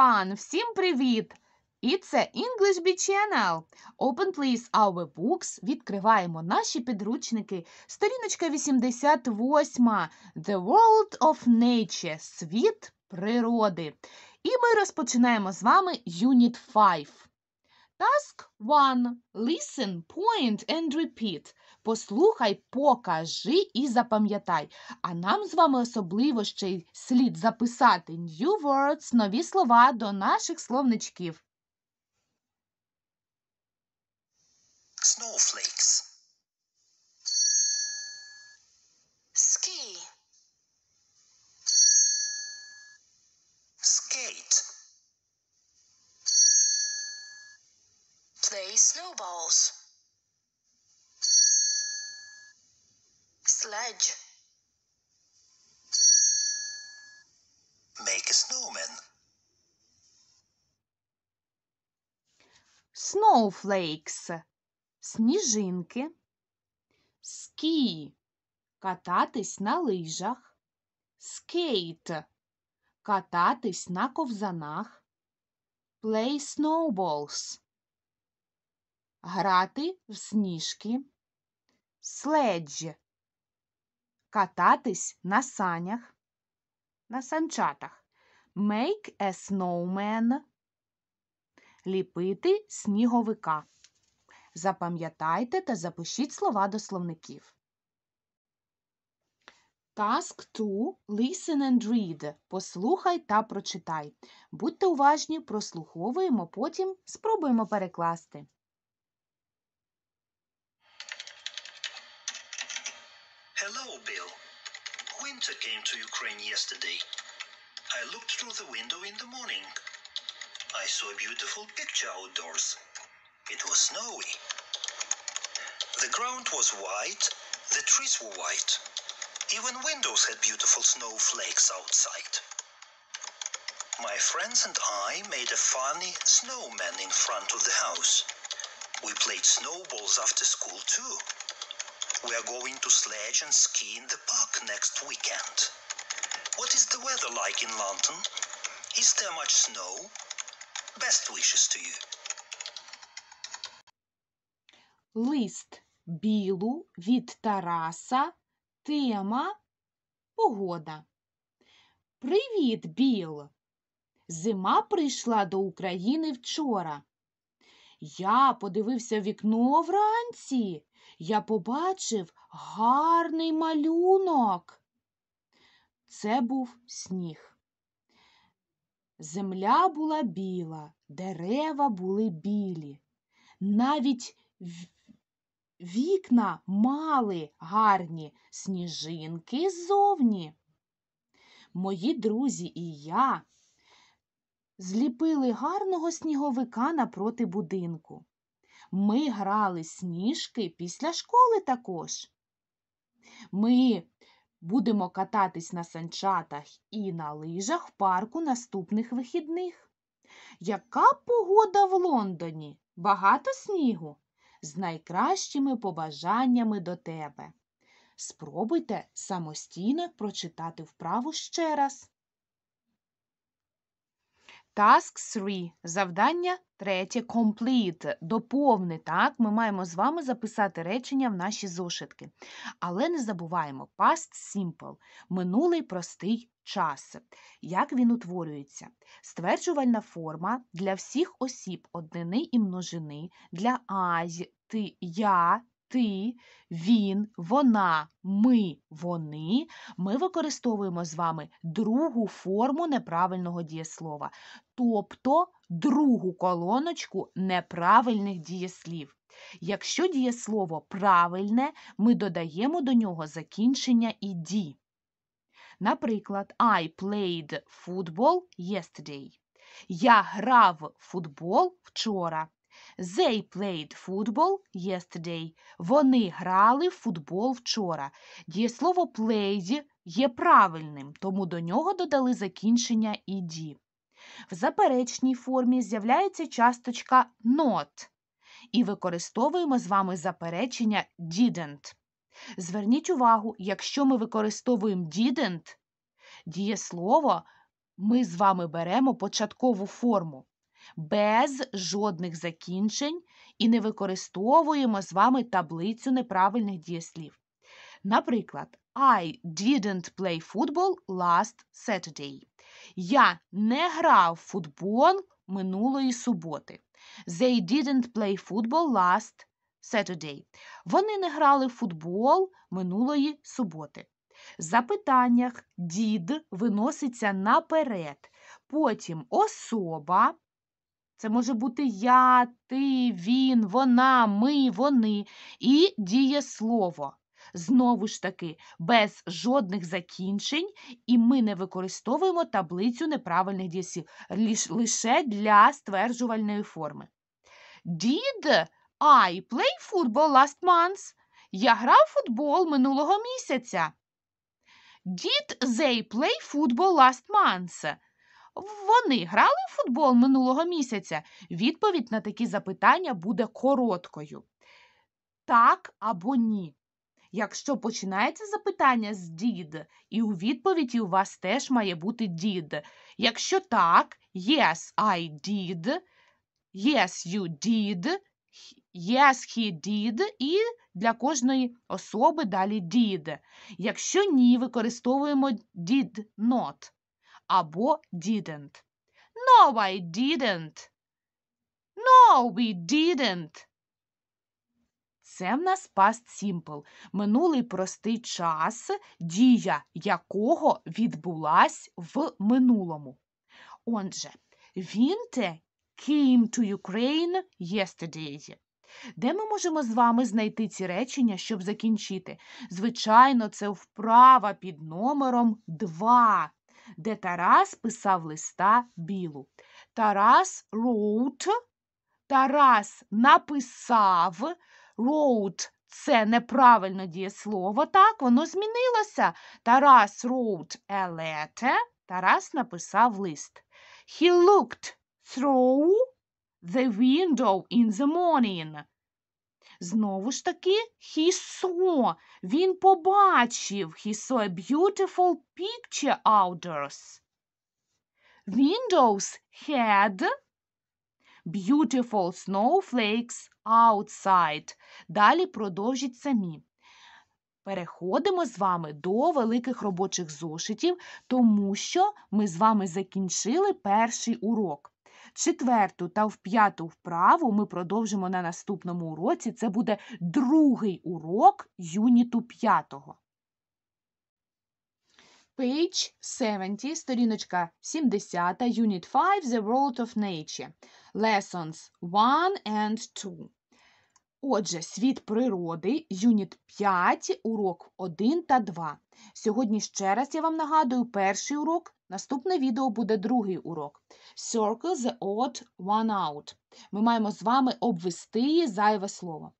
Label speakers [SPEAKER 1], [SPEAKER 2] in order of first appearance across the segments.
[SPEAKER 1] everyone! Всім привіт! It's a English Bee Channel. Open please our books. Відкриваємо наші підручники. Сторіночка 88. The World of Nature. Світ природи. І ми розпочинаємо з вами Unit 5. Task 1. Listen, point and repeat. Послухай, покажи і запам'ятай. А нам з вами особливо ще й слід записати new words, нові слова до наших словничків. Snowflakes. play snowballs. sledge. Make a snowman. Snowflakes – сніжинки. Ski – кататись на лижах. Skate – кататись на ковзанах. Play snowballs – грати в сніжки. Sledge кататись на санях, на санчатах. Make a snowman. Ліпити сніговика. Запам'ятайте та запишіть слова до словників. Task 2. Listen and read. Послухай та прочитай. Будьте уважні, прослуховуємо, потім спробуємо перекласти. winter came to Ukraine yesterday. I looked through the window in the morning. I saw a beautiful picture outdoors. It was snowy. The ground was white, the trees were white. Even windows had beautiful snowflakes outside. My friends and I made a funny snowman in front of the house. We played snowballs after school too. We are going to sledge and ski in the park weekend. What is the weather like in London? Is there much snow? Best wishes to you. Лист білу від Тараса. Тема погода. Привіт, Біл! Зима прийшла до України вчора. Я подивився вікно вранці. Я побачив гарний малюнок. Це був сніг. Земля була біла, дерева були білі. Навіть вікна мали гарні сніжинки ззовні. Мої друзі і я зліпили гарного сніговика напроти будинку. Ми грали сніжки після школи також. Ми Будемо кататись на санчатах і на лижах в парку наступних вихідних. Яка погода в Лондоні? Багато снігу? З найкращими побажаннями до тебе. Спробуйте самостійно прочитати вправу ще раз. Task 3. Завдання третє complete. Доповни. Так, ми маємо з вами записати речення в наші зошитки. Але не забуваємо past simple минулий простий час. Як він утворюється? Стверджувальна форма для всіх осіб однини і множини, для аз, ти, я ти, він, вона, ми, вони, ми використовуємо з вами другу форму неправильного дієслова, тобто другу колоночку неправильних дієслів. Якщо дієслово правильне, ми додаємо до нього закінчення і ді. Наприклад, I played football yesterday. Я грав в футбол вчора. They played football yesterday. Вони грали в футбол вчора. Дієслово played є правильним, тому до нього додали закінчення «ed». В заперечній формі з'являється часточка not. І використовуємо з вами заперечення didn't. Зверніть увагу, якщо ми використовуємо didn't, дієслово, ми з вами беремо початкову форму без жодних закінчень і не використовуємо з вами таблицю неправильних дієслів. Наприклад, I didn't play football last Saturday. Я не грав в футбол минулої суботи. They didn't play football last Saturday. Вони не грали в футбол минулої суботи. В запитаннях дід виноситься наперед. Потім особа, це може бути я, ти, він, вона, ми, вони і дієслово. Знову ж таки, без жодних закінчень, і ми не використовуємо таблицю неправильних дієслів лише для стверджувальної форми. Did I play football last month? Я грав футбол минулого місяця. Did they play football last month? Вони грали в футбол минулого місяця? Відповідь на такі запитання буде короткою. Так або ні. Якщо починається запитання з дід, і у відповіді у вас теж має бути дід. Якщо так, yes, I did, yes, you did, yes, he did, і для кожної особи далі did. Якщо ні, використовуємо did not або didn't. No, I didn't. No, we didn't. Це в нас past simple, минулий простий час, дія якого відбулась в минулому. Отже, Вінте came to Ukraine yesterday. Де ми можемо з вами знайти ці речення, щоб закінчити? Звичайно, це вправа під номером 2 де Тарас писав листа білу. Тарас wrote, Тарас написав, wrote – це неправильно дієслово. Так, воно змінилося. Тарас wrote a letter, Тарас написав лист. He looked through the window in the morning. Знову ж таки, he Він побачив. хісо a beautiful picture outdoors. Windows had beautiful snowflakes outside. Далі продовжіть самі. Переходимо з вами до великих робочих зошитів, тому що ми з вами закінчили перший урок. Четверту та в п'яту вправу ми продовжимо на наступному уроці. Це буде другий урок юніту п'ятого. Page 70, сторіночка 70, Unit 5, The World of Nature. Lessons 1 and 2. Отже, світ природи, юніт 5, урок 1 та 2. Сьогодні ще раз я вам нагадую перший урок. Наступне відео буде другий урок. Circle the odd one out. Ми маємо з вами обвести зайве слово.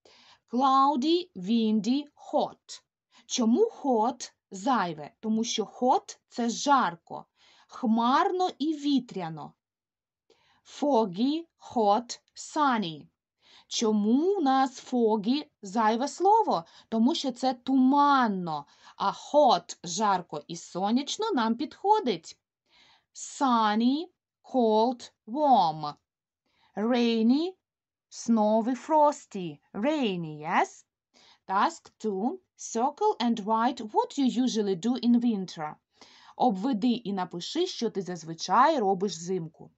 [SPEAKER 1] Cloudy, windy, hot. Чому hot зайве? Тому що hot – це жарко, хмарно і вітряно. Foggy, hot, sunny. Чому у нас foggy зайве слово? Тому що це туманно, а hot – жарко і сонячно нам підходить. Sunny, cold, warm. Rainy, snowy, frosty. Rainy, yes? Task 2. Circle and write what you usually do in winter. Обведи і напиши, що ти зазвичай робиш взимку.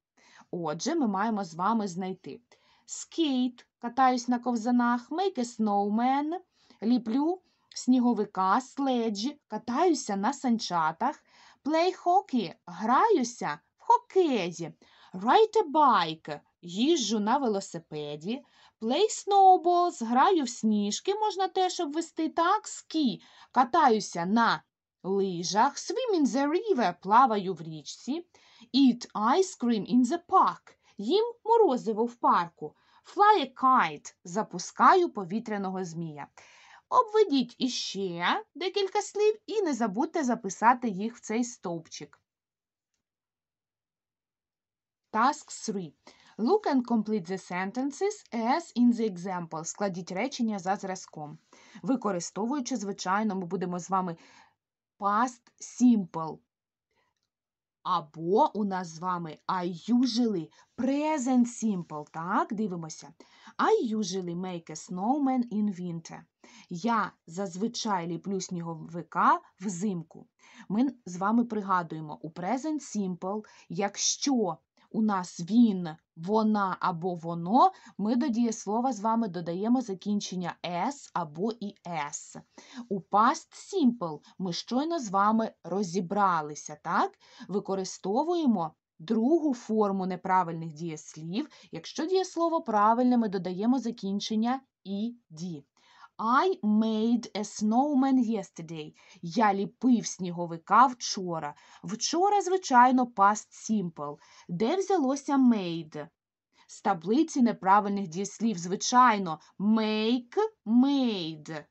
[SPEAKER 1] Отже, ми маємо з вами знайти Skate – катаюсь на ковзанах, make a snowman, ліплю сніговика, следжі, катаюся на санчатах, play hockey – граюся в хокеї, ride a їжджу на велосипеді, плей snowballs – граю в сніжки, можна теж обвести так, ski – катаюся на лижах, swim in the river – плаваю в річці, eat ice cream in the park – їм морозиво в парку. Fly a kite – запускаю повітряного змія. Обведіть іще декілька слів і не забудьте записати їх в цей стовпчик. Task 3. Look and complete the sentences as in the example. Складіть речення за зразком. Використовуючи, звичайно, ми будемо з вами past simple. Або у нас з вами I usually present simple. Так, дивимося. I usually make a snowman in winter. Я зазвичай ліплю сніговика взимку. Ми з вами пригадуємо у present simple, якщо у нас він, вона або воно, ми до дієслова з вами додаємо закінчення «с» або і «с». У past simple ми щойно з вами розібралися, так? Використовуємо. Другу форму неправильних дієслів, якщо дієслово правильне, ми додаємо закінчення і ді. I made a snowman yesterday. Я ліпив сніговика вчора. Вчора, звичайно, past simple. Де взялося made? З таблиці неправильних дієслів, звичайно, make made.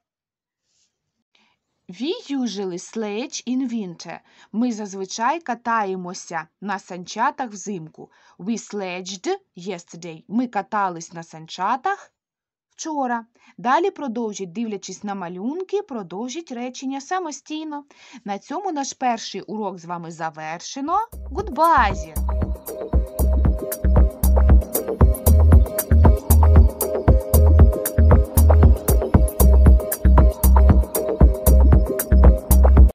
[SPEAKER 1] We usually sledge in winter. Ми зазвичай катаємося на санчатах взимку. We sledged yesterday. Ми катались на санчатах вчора. Далі продовжіть, дивлячись на малюнки, продовжіть речення самостійно. На цьому наш перший урок з вами завершено. Гудбазі!